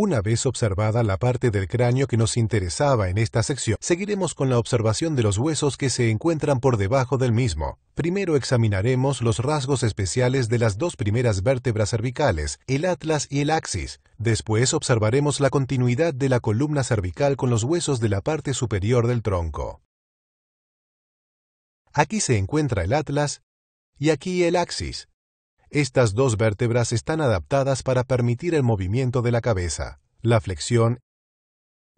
Una vez observada la parte del cráneo que nos interesaba en esta sección, seguiremos con la observación de los huesos que se encuentran por debajo del mismo. Primero examinaremos los rasgos especiales de las dos primeras vértebras cervicales, el atlas y el axis. Después observaremos la continuidad de la columna cervical con los huesos de la parte superior del tronco. Aquí se encuentra el atlas y aquí el axis. Estas dos vértebras están adaptadas para permitir el movimiento de la cabeza. La flexión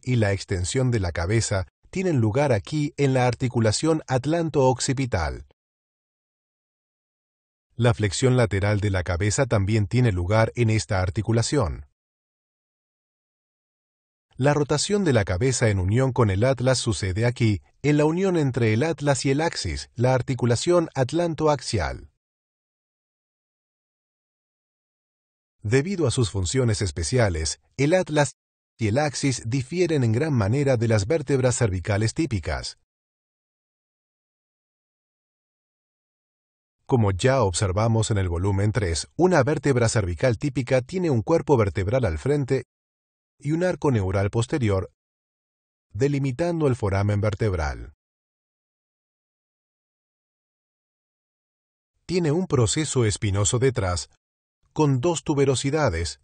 y la extensión de la cabeza tienen lugar aquí en la articulación atlanto-occipital. La flexión lateral de la cabeza también tiene lugar en esta articulación. La rotación de la cabeza en unión con el atlas sucede aquí, en la unión entre el atlas y el axis, la articulación atlanto-axial. Debido a sus funciones especiales, el atlas y el axis difieren en gran manera de las vértebras cervicales típicas. Como ya observamos en el volumen 3, una vértebra cervical típica tiene un cuerpo vertebral al frente y un arco neural posterior, delimitando el foramen vertebral. Tiene un proceso espinoso detrás, con dos tuberosidades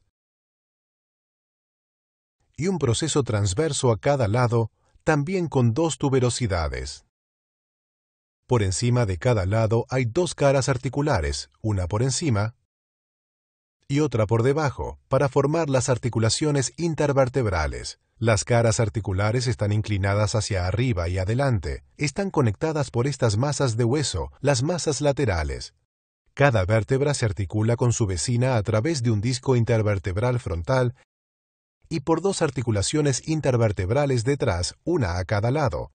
y un proceso transverso a cada lado, también con dos tuberosidades. Por encima de cada lado hay dos caras articulares, una por encima y otra por debajo, para formar las articulaciones intervertebrales. Las caras articulares están inclinadas hacia arriba y adelante. Están conectadas por estas masas de hueso, las masas laterales. Cada vértebra se articula con su vecina a través de un disco intervertebral frontal y por dos articulaciones intervertebrales detrás, una a cada lado.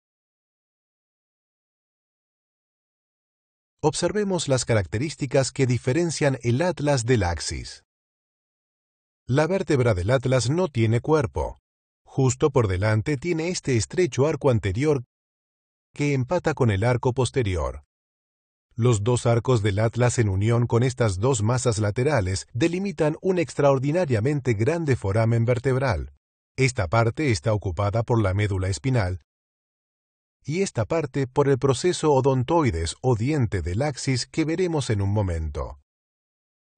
Observemos las características que diferencian el atlas del axis. La vértebra del atlas no tiene cuerpo. Justo por delante tiene este estrecho arco anterior que empata con el arco posterior. Los dos arcos del atlas en unión con estas dos masas laterales delimitan un extraordinariamente grande foramen vertebral. Esta parte está ocupada por la médula espinal y esta parte por el proceso odontoides o diente del axis que veremos en un momento.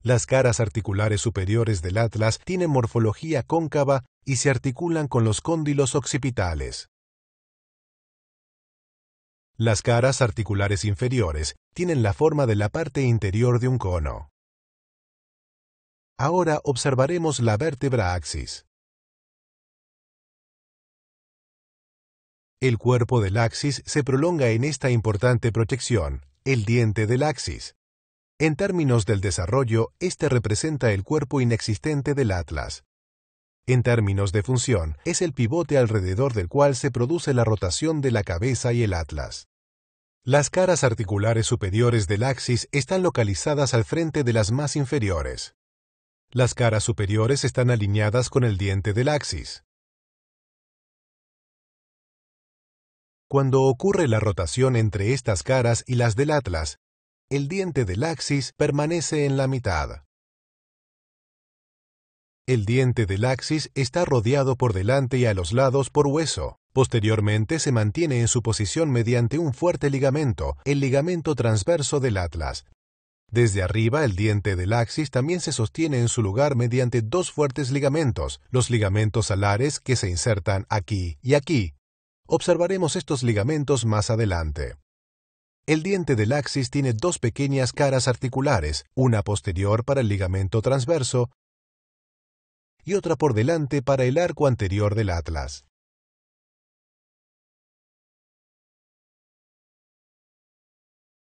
Las caras articulares superiores del atlas tienen morfología cóncava y se articulan con los cóndilos occipitales. Las caras articulares inferiores tienen la forma de la parte interior de un cono. Ahora observaremos la vértebra axis. El cuerpo del axis se prolonga en esta importante proyección, el diente del axis. En términos del desarrollo, este representa el cuerpo inexistente del atlas. En términos de función, es el pivote alrededor del cual se produce la rotación de la cabeza y el atlas. Las caras articulares superiores del axis están localizadas al frente de las más inferiores. Las caras superiores están alineadas con el diente del axis. Cuando ocurre la rotación entre estas caras y las del atlas, el diente del axis permanece en la mitad. El diente del axis está rodeado por delante y a los lados por hueso. Posteriormente se mantiene en su posición mediante un fuerte ligamento, el ligamento transverso del atlas. Desde arriba el diente del axis también se sostiene en su lugar mediante dos fuertes ligamentos, los ligamentos alares que se insertan aquí y aquí. Observaremos estos ligamentos más adelante. El diente del axis tiene dos pequeñas caras articulares, una posterior para el ligamento transverso y otra por delante para el arco anterior del atlas.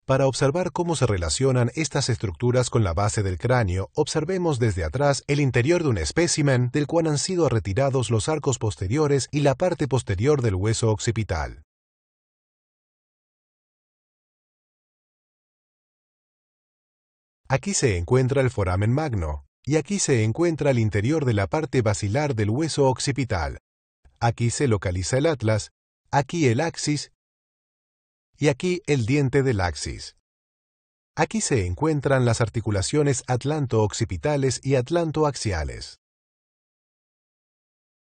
Para observar cómo se relacionan estas estructuras con la base del cráneo, observemos desde atrás el interior de un espécimen del cual han sido retirados los arcos posteriores y la parte posterior del hueso occipital. Aquí se encuentra el foramen magno, y aquí se encuentra el interior de la parte basilar del hueso occipital. Aquí se localiza el atlas, aquí el axis y aquí el diente del axis. Aquí se encuentran las articulaciones atlanto-occipitales y atlanto-axiales.